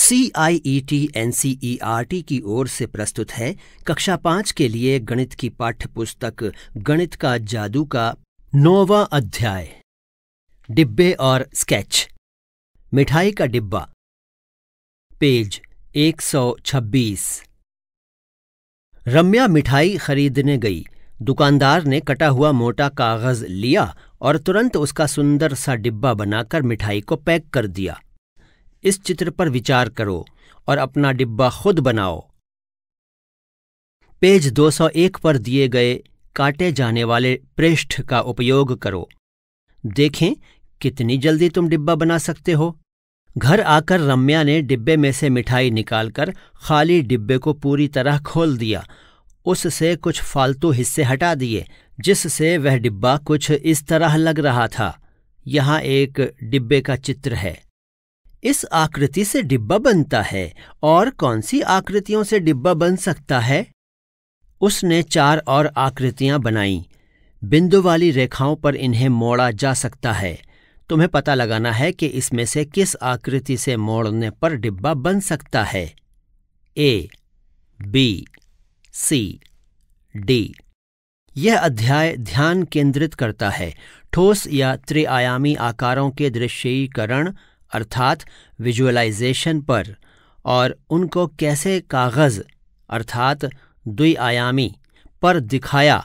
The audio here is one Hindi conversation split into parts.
C I E T N C E R T की ओर से प्रस्तुत है कक्षा पांच के लिए गणित की पाठ्य पुस्तक गणित का जादू का नौवा अध्याय डिब्बे और स्केच मिठाई का डिब्बा पेज 126 रम्या मिठाई खरीदने गई दुकानदार ने कटा हुआ मोटा कागज लिया और तुरंत उसका सुंदर सा डिब्बा बनाकर मिठाई को पैक कर दिया इस चित्र पर विचार करो और अपना डिब्बा खुद बनाओ पेज 201 पर दिए गए काटे जाने वाले पृष्ठ का उपयोग करो देखें कितनी जल्दी तुम डिब्बा बना सकते हो घर आकर रम्या ने डिब्बे में से मिठाई निकालकर खाली डिब्बे को पूरी तरह खोल दिया उससे कुछ फालतू हिस्से हटा दिए जिससे वह डिब्बा कुछ इस तरह लग रहा था यहाँ एक डिब्बे का चित्र है इस आकृति से डिब्बा बनता है और कौन सी आकृतियों से डिब्बा बन सकता है उसने चार और आकृतियां बनाई बिंदु वाली रेखाओं पर इन्हें मोड़ा जा सकता है तुम्हें पता लगाना है कि इसमें से किस आकृति से मोड़ने पर डिब्बा बन सकता है ए बी सी डी यह अध्याय ध्यान केंद्रित करता है ठोस या त्रिआयामी आकारों के दृश्यीकरण अर्थात विजुअलाइजेशन पर और उनको कैसे कागज़ अर्थात द्विआयामी पर दिखाया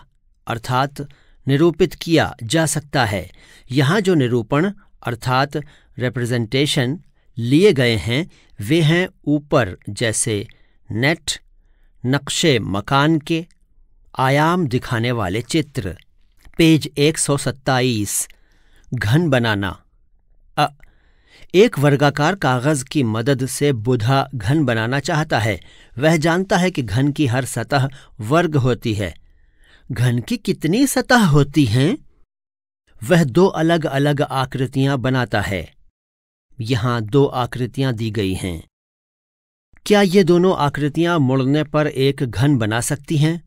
अर्थात निरूपित किया जा सकता है यहाँ जो निरूपण अर्थात रिप्रेजेंटेशन लिए गए हैं वे हैं ऊपर जैसे नेट नक्शे मकान के आयाम दिखाने वाले चित्र पेज 127 घन बनाना अ एक वर्गाकार कागज की मदद से बुधा घन बनाना चाहता है वह जानता है कि घन की हर सतह वर्ग होती है घन की कितनी सतह होती हैं वह दो अलग अलग आकृतियां बनाता है यहां दो आकृतियां दी गई हैं क्या ये दोनों आकृतियां मुड़ने पर एक घन बना सकती हैं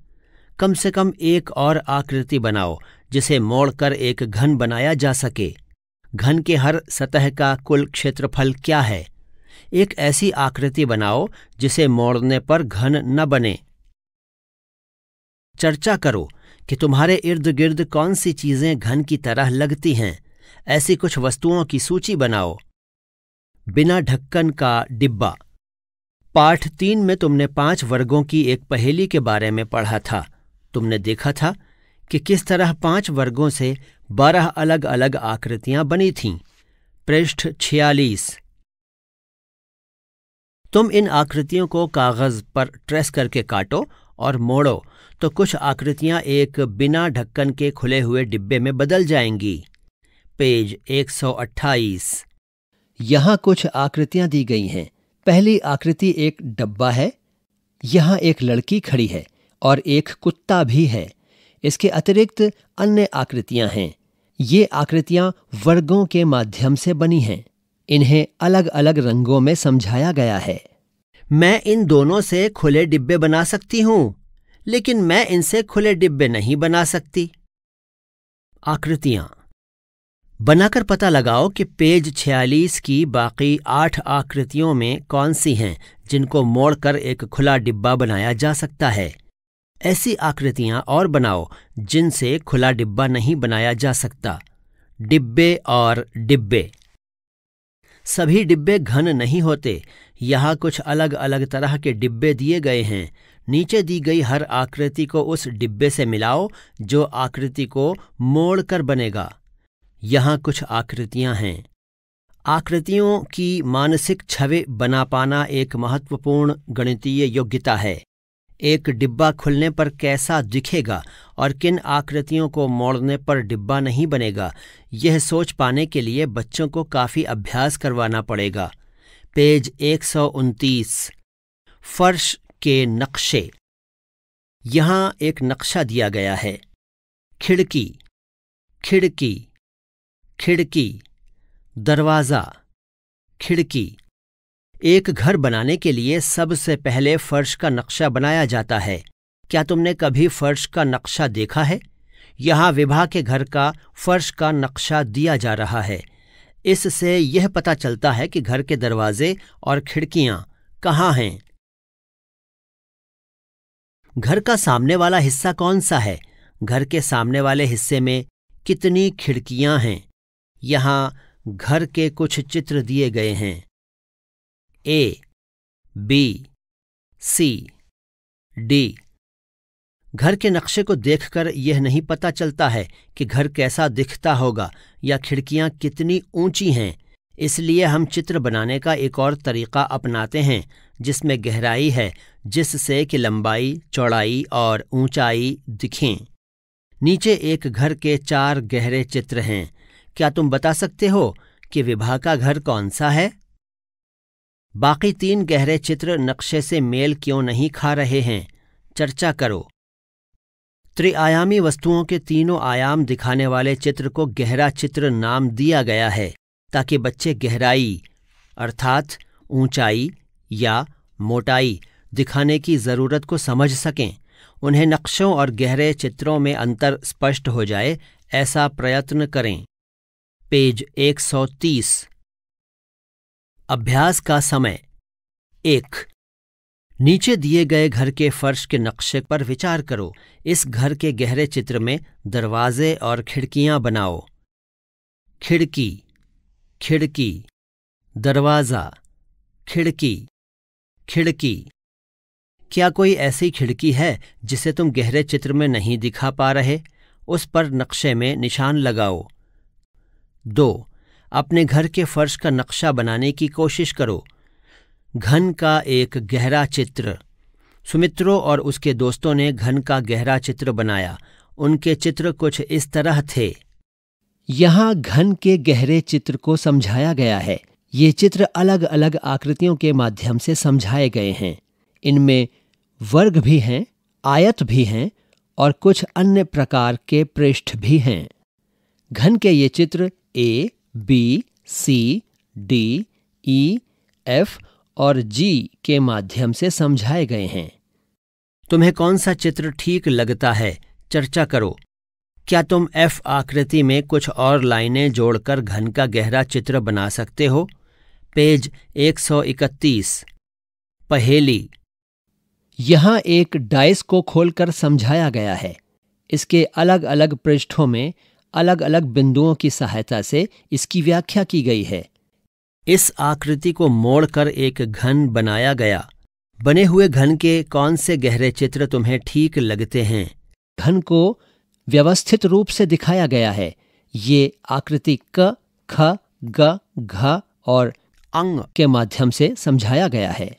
कम से कम एक और आकृति बनाओ जिसे मोड़कर एक घन बनाया जा सके घन के हर सतह का कुल क्षेत्रफल क्या है एक ऐसी आकृति बनाओ जिसे मोड़ने पर घन न बने चर्चा करो कि तुम्हारे इर्द गिर्द कौन सी चीजें घन की तरह लगती हैं ऐसी कुछ वस्तुओं की सूची बनाओ बिना ढक्कन का डिब्बा पाठ तीन में तुमने पांच वर्गों की एक पहेली के बारे में पढ़ा था तुमने देखा था कि किस तरह पांच वर्गों से बारह अलग अलग आकृतियां बनी थीं पृष्ठ छियालीस तुम इन आकृतियों को कागज पर ट्रेस करके काटो और मोड़ो तो कुछ आकृतियां एक बिना ढक्कन के खुले हुए डिब्बे में बदल जाएंगी पेज 128 यहां कुछ आकृतियां दी गई हैं पहली आकृति एक डब्बा है यहां एक लड़की खड़ी है और एक कुत्ता भी है इसके अतिरिक्त अन्य आकृतियां हैं ये आकृतियां वर्गों के माध्यम से बनी हैं इन्हें अलग अलग रंगों में समझाया गया है मैं इन दोनों से खुले डिब्बे बना सकती हूं लेकिन मैं इनसे खुले डिब्बे नहीं बना सकती आकृतियां बनाकर पता लगाओ कि पेज 46 की बाकी आठ आकृतियों में कौन सी हैं जिनको मोड़कर एक खुला डिब्बा बनाया जा सकता है ऐसी आकृतियां और बनाओ जिनसे खुला डिब्बा नहीं बनाया जा सकता डिब्बे और डिब्बे सभी डिब्बे घन नहीं होते यहाँ कुछ अलग अलग तरह के डिब्बे दिए गए हैं नीचे दी गई हर आकृति को उस डिब्बे से मिलाओ जो आकृति को मोड़कर बनेगा यहाँ कुछ आकृतियाँ हैं आकृतियों की मानसिक छवि बना पाना एक महत्वपूर्ण गणितीय योग्यता है एक डिब्बा खुलने पर कैसा दिखेगा और किन आकृतियों को मोड़ने पर डिब्बा नहीं बनेगा यह सोच पाने के लिए बच्चों को काफ़ी अभ्यास करवाना पड़ेगा पेज एक फर्श के नक्शे यहाँ एक नक्शा दिया गया है खिड़की खिड़की खिड़की दरवाज़ा खिड़की एक घर बनाने के लिए सबसे पहले फर्श का नक्शा बनाया जाता है क्या तुमने कभी फर्श का नक्शा देखा है यहाँ विवाह के घर का फर्श का नक्शा दिया जा रहा है इससे यह पता चलता है कि घर के दरवाजे और खिड़कियां कहाँ हैं घर का सामने वाला हिस्सा कौन सा है घर के सामने वाले हिस्से में कितनी खिड़कियां हैं यहाँ घर के कुछ चित्र दिए गए हैं ए बी सी डी घर के नक्शे को देखकर यह नहीं पता चलता है कि घर कैसा दिखता होगा या खिड़कियां कितनी ऊंची हैं इसलिए हम चित्र बनाने का एक और तरीका अपनाते हैं जिसमें गहराई है जिससे कि लंबाई चौड़ाई और ऊंचाई दिखें नीचे एक घर के चार गहरे चित्र हैं क्या तुम बता सकते हो कि विभा का घर कौन सा है बाकी तीन गहरे चित्र नक्शे से मेल क्यों नहीं खा रहे हैं चर्चा करो त्रिआयामी वस्तुओं के तीनों आयाम दिखाने वाले चित्र को गहरा चित्र नाम दिया गया है ताकि बच्चे गहराई अर्थात ऊंचाई या मोटाई दिखाने की ज़रूरत को समझ सकें उन्हें नक्शों और गहरे चित्रों में अंतर स्पष्ट हो जाए ऐसा प्रयत्न करें पेज 130 अभ्यास का समय एक नीचे दिए गए घर के फर्श के नक्शे पर विचार करो इस घर के गहरे चित्र में दरवाजे और खिड़कियां बनाओ खिड़की खिड़की दरवाज़ा खिड़की खिड़की क्या कोई ऐसी खिड़की है जिसे तुम गहरे चित्र में नहीं दिखा पा रहे उस पर नक्शे में निशान लगाओ दो अपने घर के फर्श का नक्शा बनाने की कोशिश करो घन का एक गहरा चित्र सुमित्रो और उसके दोस्तों ने घन का गहरा चित्र बनाया उनके चित्र कुछ इस तरह थे यहाँ घन के गहरे चित्र को समझाया गया है ये चित्र अलग अलग आकृतियों के माध्यम से समझाए गए हैं इनमें वर्ग भी हैं आयत भी हैं और कुछ अन्य प्रकार के पृष्ठ भी हैं घन के ये चित्र A B C D E F और जी के माध्यम से समझाए गए हैं तुम्हें कौन सा चित्र ठीक लगता है चर्चा करो क्या तुम एफ आकृति में कुछ और लाइनें जोड़कर घन का गहरा चित्र बना सकते हो पेज 131 पहेली यहाँ एक डाइस को खोलकर समझाया गया है इसके अलग अलग पृष्ठों में अलग अलग बिंदुओं की सहायता से इसकी व्याख्या की गई है इस आकृति को मोड़कर एक घन बनाया गया बने हुए घन के कौन से गहरे चित्र तुम्हें ठीक लगते हैं घन को व्यवस्थित रूप से दिखाया गया है ये आकृति क ख ग घ और अंग के माध्यम से समझाया गया है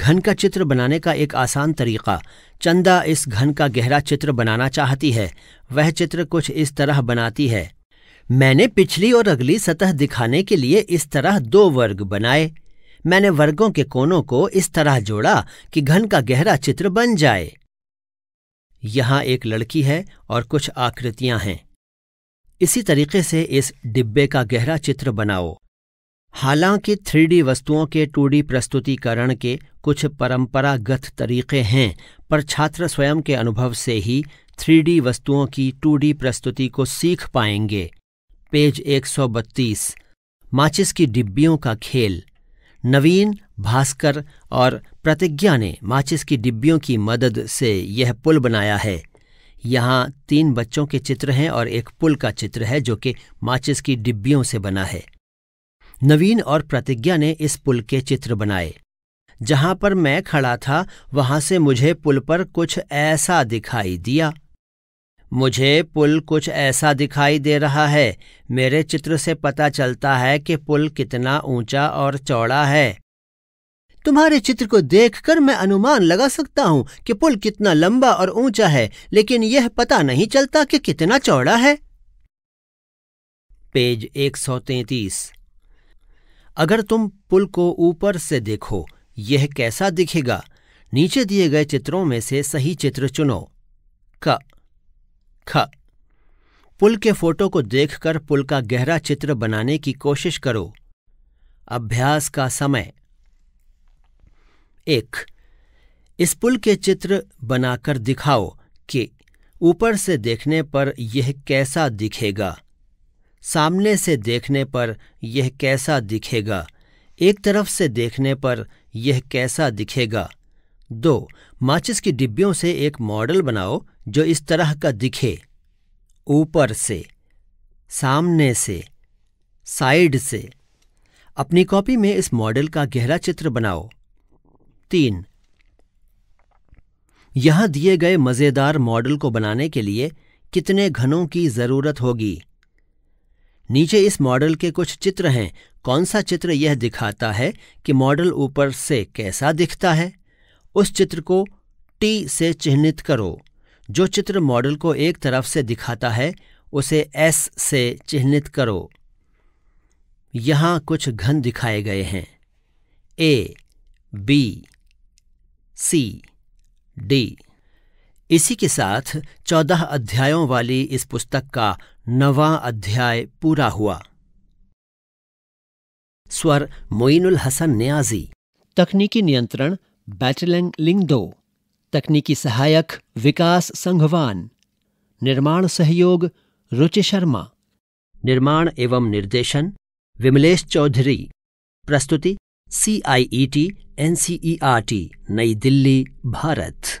घन का चित्र बनाने का एक आसान तरीका चंदा इस घन का गहरा चित्र बनाना चाहती है वह चित्र कुछ इस तरह बनाती है मैंने पिछली और अगली सतह दिखाने के लिए इस तरह दो वर्ग बनाए मैंने वर्गों के कोनों को इस तरह जोड़ा कि घन का गहरा चित्र बन जाए यहां एक लड़की है और कुछ आकृतियां हैं इसी तरीके से इस डिब्बे का गहरा चित्र बनाओ हालांकि थ्री वस्तुओं के टू प्रस्तुतिकरण के कुछ परंपरागत तरीके हैं पर छात्र स्वयं के अनुभव से ही थ्री वस्तुओं की टू प्रस्तुति को सीख पाएंगे पेज 132 माचिस की डिब्बियों का खेल नवीन भास्कर और प्रतिज्ञा ने माचिस की डिब्बियों की मदद से यह पुल बनाया है यहाँ तीन बच्चों के चित्र हैं और एक पुल का चित्र है जो कि माचिस की डिब्बियों से बना है नवीन और प्रतिज्ञा ने इस पुल के चित्र बनाए जहां पर मैं खड़ा था वहां से मुझे पुल पर कुछ ऐसा दिखाई दिया मुझे पुल कुछ ऐसा दिखाई दे रहा है मेरे चित्र से पता चलता है कि पुल कितना ऊंचा और चौड़ा है तुम्हारे चित्र को देखकर मैं अनुमान लगा सकता हूं कि पुल कितना लंबा और ऊंचा है लेकिन यह पता नहीं चलता कि कितना चौड़ा है पेज 133 अगर तुम पुल को ऊपर से देखो यह कैसा दिखेगा नीचे दिए गए चित्रों में से सही चित्र चुनो क ख पुल के फोटो को देखकर पुल का गहरा चित्र बनाने की कोशिश करो अभ्यास का समय एक इस पुल के चित्र बनाकर दिखाओ कि ऊपर से देखने पर यह कैसा दिखेगा सामने से देखने पर यह कैसा दिखेगा एक तरफ से देखने पर यह कैसा दिखेगा दो माचिस की डिब्बियों से एक मॉडल बनाओ जो इस तरह का दिखे ऊपर से सामने से साइड से अपनी कॉपी में इस मॉडल का गहरा चित्र बनाओ तीन यहां दिए गए मज़ेदार मॉडल को बनाने के लिए कितने घनों की ज़रूरत होगी नीचे इस मॉडल के कुछ चित्र हैं कौन सा चित्र यह दिखाता है कि मॉडल ऊपर से कैसा दिखता है उस चित्र को टी से चिन्हित करो जो चित्र मॉडल को एक तरफ से दिखाता है उसे एस से चिन्हित करो यहां कुछ घन दिखाए गए हैं ए बी सी डी इसी के साथ चौदह अध्यायों वाली इस पुस्तक का नवा अध्याय पूरा हुआ स्वर मोइनुल हसन न्याजी तकनीकी नियंत्रण बैटलिंग लिंगदो तकनीकी सहायक विकास संघवान निर्माण सहयोग रुचि शर्मा निर्माण एवं निर्देशन विमलेश चौधरी प्रस्तुति C I E T N C E R T नई दिल्ली भारत